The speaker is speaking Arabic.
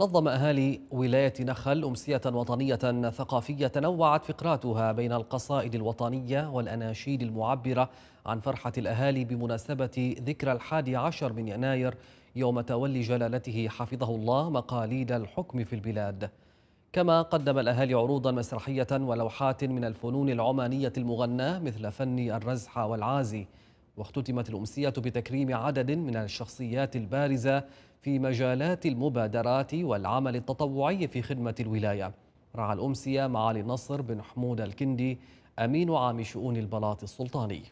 نظم أهالي ولاية نخل أمسية وطنية ثقافية تنوعت فقراتها بين القصائد الوطنية والأناشيد المعبرة عن فرحة الأهالي بمناسبة ذكرى الحادي عشر من يناير يوم تولي جلالته حفظه الله مقاليد الحكم في البلاد كما قدم الأهالي عروضا مسرحية ولوحات من الفنون العمانية المغناة مثل فن الرزحة والعازي واختتمت الأمسية بتكريم عدد من الشخصيات البارزة في مجالات المبادرات والعمل التطوعي في خدمة الولاية رعى الأمسية معالي النصر بن حمود الكندي أمين عام شؤون البلاط السلطاني